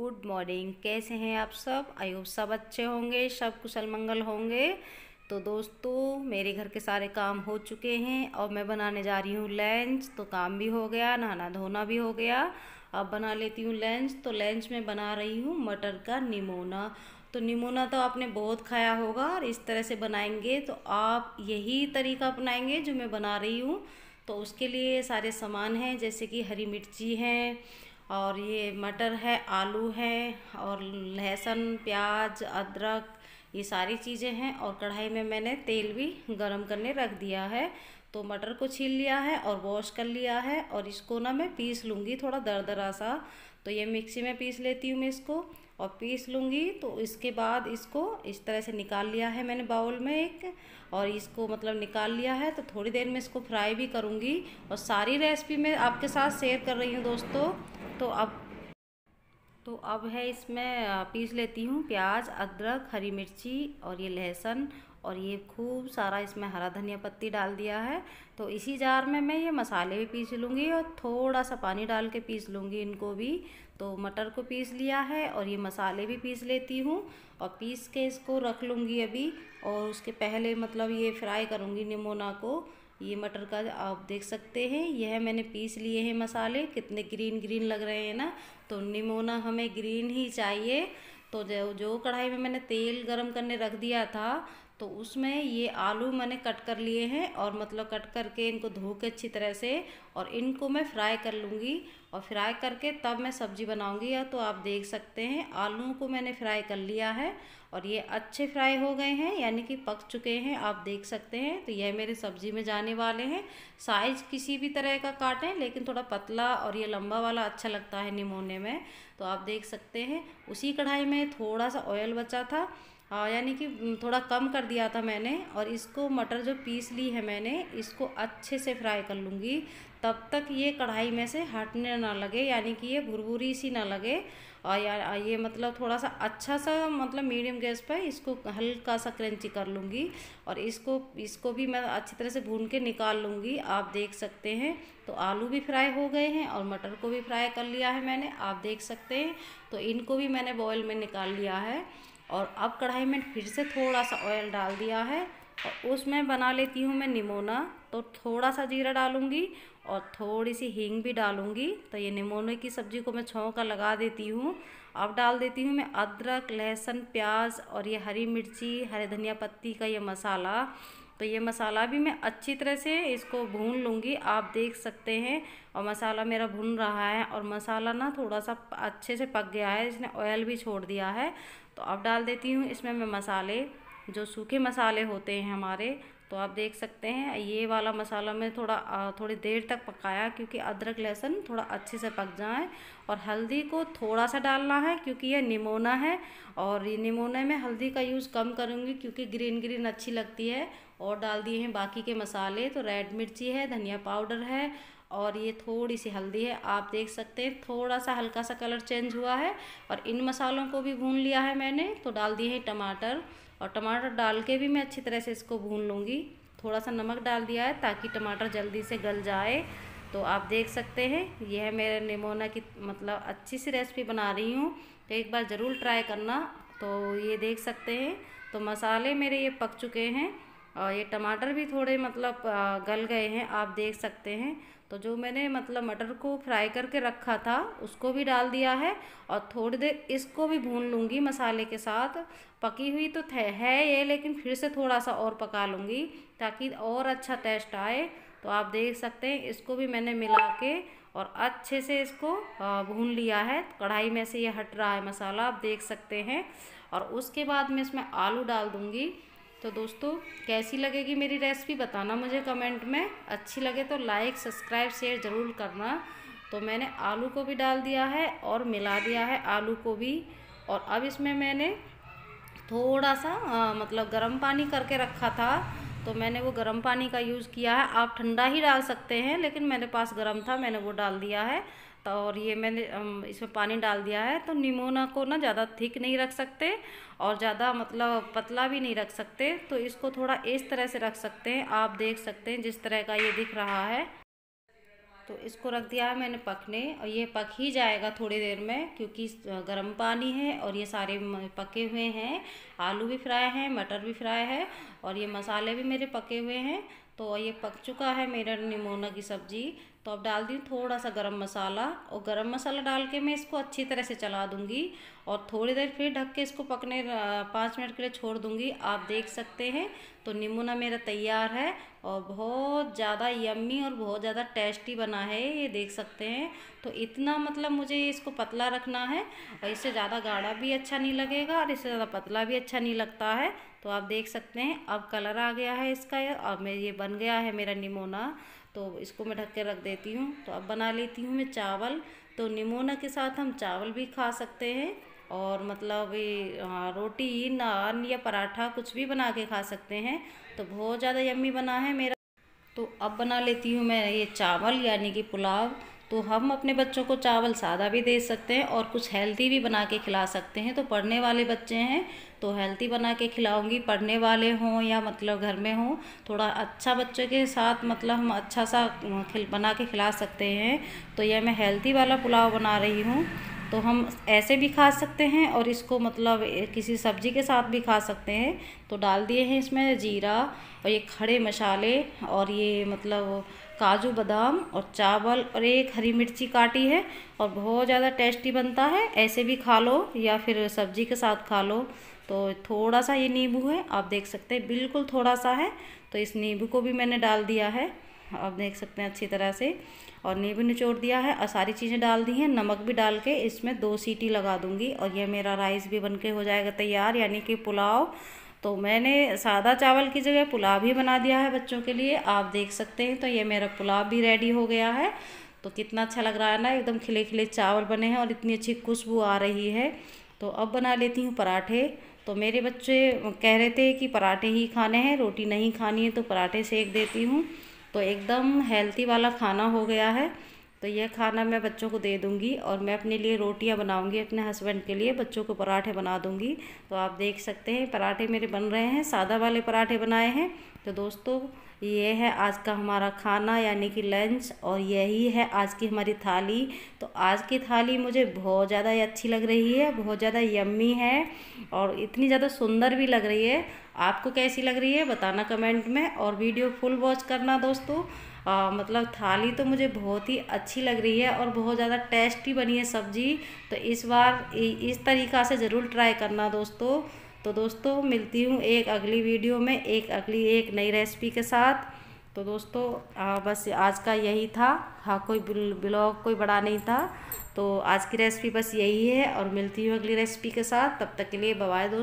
good morning कैसे हैं आप सब आई होप सब अच्छे होंगे सब कुशल मंगल होंगे तो दोस्तों मेरे घर के सारे काम हो चुके हैं और मैं बनाने जा रही हूँ लंच तो काम भी हो गया नहाना धोना भी हो गया अब बना लेती हूँ लंच तो लंच में बना रही हूँ मटर का निमोना तो निमोना तो आपने बहुत खाया होगा और इस तरह से बनाएंगे तो आप यही तरीका अपनाएंगे जो मैं बना रही हूँ तो उसके लिए सारे सामान हैं जैसे कि हरी मिर्ची हैं और ये मटर है आलू है और लहसुन प्याज अदरक ये सारी चीज़ें हैं और कढ़ाई में मैंने तेल भी गरम करने रख दिया है तो मटर को छील लिया है और वॉश कर लिया है और इसको ना मैं पीस लूँगी थोड़ा दरा सा तो ये मिक्सी में पीस लेती हूँ मैं इसको और पीस लूँगी तो इसके बाद इसको इस तरह से निकाल लिया है मैंने बाउल में एक और इसको मतलब निकाल लिया है तो थोड़ी देर में इसको फ्राई भी करूँगी और सारी रेसिपी मैं आपके साथ शेयर कर रही हूँ दोस्तों तो अब तो अब है इसमें पीस लेती हूँ प्याज अदरक हरी मिर्ची और ये लहसुन और ये खूब सारा इसमें हरा धनिया पत्ती डाल दिया है तो इसी जार में मैं ये मसाले भी पीस लूँगी और थोड़ा सा पानी डाल के पीस लूँगी इनको भी तो मटर को पीस लिया है और ये मसाले भी पीस लेती हूँ और पीस के इसको रख लूँगी अभी और उसके पहले मतलब ये फ्राई करूँगी निमोना को ये मटर का आप देख सकते हैं यह मैंने पीस लिए हैं मसाले कितने ग्रीन ग्रीन लग रहे हैं ना तो निमोना हमें ग्रीन ही चाहिए तो जो जो कढ़ाई में मैंने तेल गरम करने रख दिया था तो उसमें ये आलू मैंने कट कर लिए हैं और मतलब कट करके इनको धो के अच्छी तरह से और इनको मैं फ्राई कर लूँगी और फ्राई करके तब मैं सब्ज़ी बनाऊँगी या तो आप देख सकते हैं आलूओं को मैंने फ्राई कर लिया है और ये अच्छे फ्राई हो गए हैं यानी कि पक चुके हैं आप देख सकते हैं तो यह मेरे सब्ज़ी में जाने वाले हैं साइज़ किसी भी तरह का काटें लेकिन थोड़ा पतला और ये लंबा वाला अच्छा लगता है निमोने में तो आप देख सकते हैं उसी कढ़ाई में थोड़ा सा ऑयल बचा था हाँ, यानी कि थोड़ा कम कर दिया था मैंने और इसको मटर जो पीस ली है मैंने इसको अच्छे से फ्राई कर लूँगी तब तक ये कढ़ाई में से हटने ना लगे यानी कि ये भुरभुरी सी ना लगे और ये मतलब थोड़ा सा अच्छा सा मतलब मीडियम गैस पर इसको हल्का सा क्रंची कर लूँगी और इसको इसको भी मैं अच्छी तरह से भून के निकाल लूँगी आप देख सकते हैं तो आलू भी फ्राई हो गए हैं और मटर को भी फ्राई कर लिया है मैंने आप देख सकते हैं तो इनको भी मैंने बॉयल में निकाल लिया है और अब कढ़ाई में फिर से थोड़ा सा ऑयल डाल दिया है और उसमें बना लेती हूँ मैं निमोना तो थोड़ा सा जीरा डालूँगी और थोड़ी सी हींग भी डालूँगी तो ये निमोने की सब्ज़ी को मैं का लगा देती हूँ अब डाल देती हूँ मैं अदरक लहसुन प्याज और ये हरी मिर्ची हरे धनिया पत्ती का ये मसाला तो ये मसाला भी मैं अच्छी तरह से इसको भून लूँगी आप देख सकते हैं और मसाला मेरा भून रहा है और मसाला ना थोड़ा सा अच्छे से पक गया है इसने ऑयल भी छोड़ दिया है तो अब डाल देती हूँ इसमें मैं मसाले जो सूखे मसाले होते हैं हमारे तो आप देख सकते हैं ये वाला मसाला मैं थोड़ा थोड़ी देर तक पकाया क्योंकि अदरक लहसुन थोड़ा अच्छे से पक जाए और हल्दी को थोड़ा सा डालना है क्योंकि ये निमोना है और ये निमोना में हल्दी का यूज़ कम करूँगी क्योंकि ग्रीन ग्रीन अच्छी लगती है और डाल दिए हैं बाकी के मसाले तो रेड मिर्ची है धनिया पाउडर है और ये थोड़ी सी हल्दी है आप देख सकते हैं थोड़ा सा हल्का सा कलर चेंज हुआ है और इन मसालों को भी भून लिया है मैंने तो डाल दिए हैं टमाटर और टमाटर डाल के भी मैं अच्छी तरह से इसको भून लूँगी थोड़ा सा नमक डाल दिया है ताकि टमाटर जल्दी से गल जाए तो आप देख सकते हैं यह है मेरे निमोना की मतलब अच्छी सी रेसिपी बना रही हूँ तो एक बार ज़रूर ट्राई करना तो ये देख सकते हैं तो मसाले मेरे ये पक चुके हैं और ये टमाटर भी थोड़े मतलब गल गए हैं आप देख सकते हैं तो जो मैंने मतलब मटर को फ्राई करके रखा था उसको भी डाल दिया है और थोड़ी देर इसको भी भून लूँगी मसाले के साथ पकी हुई तो थे है ये लेकिन फिर से थोड़ा सा और पका लूँगी ताकि और अच्छा टेस्ट आए तो आप देख सकते हैं इसको भी मैंने मिला के और अच्छे से इसको भून लिया है कढ़ाई में से ये हट रहा है मसाला आप देख सकते हैं और उसके बाद मैं इसमें आलू डाल दूँगी तो दोस्तों कैसी लगेगी मेरी रेसिपी बताना मुझे कमेंट में अच्छी लगे तो लाइक सब्सक्राइब शेयर ज़रूर करना तो मैंने आलू को भी डाल दिया है और मिला दिया है आलू को भी और अब इसमें मैंने थोड़ा सा आ, मतलब गर्म पानी करके रखा था तो मैंने वो गर्म पानी का यूज़ किया है आप ठंडा ही डाल सकते हैं लेकिन मेरे पास गर्म था मैंने वो डाल दिया है तो और ये मैंने इसमें पानी डाल दिया है तो निमोना को ना ज़्यादा थिक नहीं रख सकते और ज़्यादा मतलब पतला भी नहीं रख सकते तो इसको थोड़ा इस तरह से रख सकते हैं आप देख सकते हैं जिस तरह का ये दिख रहा है तो इसको रख दिया है मैंने पकने और ये पक ही जाएगा थोड़ी देर में क्योंकि गर्म पानी है और ये सारे पके हुए हैं आलू भी फ्राई हैं मटर भी फ्राई है और ये मसाले भी मेरे पके हुए हैं तो ये पक चुका है मेरा निमोना की सब्ज़ी तो अब डाल दी थोड़ा सा गरम मसाला और गरम मसाला डाल के मैं इसको अच्छी तरह से चला दूंगी और थोड़ी देर फिर ढक के इसको पकने पाँच मिनट के लिए छोड़ दूंगी आप देख सकते हैं तो निमोना मेरा तैयार है और बहुत ज़्यादा यम्मी और बहुत ज़्यादा टेस्टी बना है ये देख सकते हैं तो इतना मतलब मुझे इसको पतला रखना है और इससे ज़्यादा गाढ़ा भी अच्छा नहीं लगेगा और इससे ज़्यादा पतला भी अच्छा नहीं लगता है तो आप देख सकते हैं अब कलर आ गया है इसका अब मैं ये बन गया है मेरा निमोना तो इसको मैं ढक के रख देती हूँ तो अब बना लेती हूँ मैं चावल तो निमोना के साथ हम चावल भी खा सकते हैं और मतलब ये रोटी नान या पराठा कुछ भी बना के खा सकते हैं तो बहुत ज़्यादा यम्मी बना है मेरा तो अब बना लेती हूँ मैं ये चावल यानी कि पुलाव तो हम अपने बच्चों को चावल सादा भी दे सकते हैं और कुछ हेल्दी भी बना के खिला सकते हैं तो पढ़ने वाले बच्चे हैं तो हेल्दी बना के खिलाऊंगी पढ़ने वाले हों या मतलब घर में हों थोड़ा अच्छा बच्चे के साथ मतलब हम अच्छा सा खिल बना के खिला सकते हैं तो यह मैं हेल्दी वाला पुलाव बना रही हूँ तो हम ऐसे भी खा सकते हैं और इसको मतलब किसी सब्जी के साथ भी खा सकते हैं तो डाल दिए हैं इसमें जीरा और ये खड़े मसाले और ये मतलब काजू बादाम और चावल और एक हरी मिर्ची काटी है और बहुत ज़्यादा टेस्टी बनता है ऐसे भी खा लो या फिर सब्जी के साथ खा लो तो थोड़ा सा ये नींबू है आप देख सकते हैं बिल्कुल थोड़ा सा है तो इस नींबू को भी मैंने डाल दिया है आप देख सकते हैं अच्छी तरह से और नींब निचोड़ दिया है और सारी चीज़ें डाल दी हैं नमक भी डाल के इसमें दो सीटी लगा दूंगी और ये मेरा राइस भी बन के हो जाएगा तैयार यानी कि पुलाव तो मैंने सादा चावल की जगह पुलाव ही बना दिया है बच्चों के लिए आप देख सकते हैं तो ये मेरा पुलाव भी रेडी हो गया है तो कितना अच्छा लग रहा है ना एकदम खिले खिले चावल बने हैं और इतनी अच्छी खुशबू आ रही है तो अब बना लेती हूँ पराठे तो मेरे बच्चे कह रहे थे कि पराठे ही खाने हैं रोटी नहीं खानी है तो पराठे सेक देती हूँ तो एकदम हेल्थी वाला खाना हो गया है तो यह खाना मैं बच्चों को दे दूंगी और मैं अपने लिए रोटियां बनाऊंगी अपने हस्बैंड के लिए बच्चों को पराठे बना दूंगी तो आप देख सकते हैं पराठे मेरे बन रहे हैं सादा वाले पराठे बनाए हैं तो दोस्तों ये है आज का हमारा खाना यानी कि लंच और यही है आज की हमारी थाली तो आज की थाली मुझे बहुत ज़्यादा अच्छी लग रही है बहुत ज़्यादा यम्मी है और इतनी ज़्यादा सुंदर भी लग रही है आपको कैसी लग रही है बताना कमेंट में और वीडियो फुल वॉच करना दोस्तों आ, मतलब थाली तो मुझे बहुत ही अच्छी लग रही है और बहुत ज़्यादा टेस्टी बनी है सब्ज़ी तो इस बार इस तरीक़ा से ज़रूर ट्राई करना दोस्तों तो दोस्तों मिलती हूँ एक अगली वीडियो में एक अगली एक नई रेसिपी के साथ तो दोस्तों आ, बस आज का यही था हाँ कोई ब्लॉग कोई बड़ा नहीं था तो आज की रेसिपी बस यही है और मिलती हूँ अगली रेसिपी के साथ तब तक के लिए बवाए दोस्तों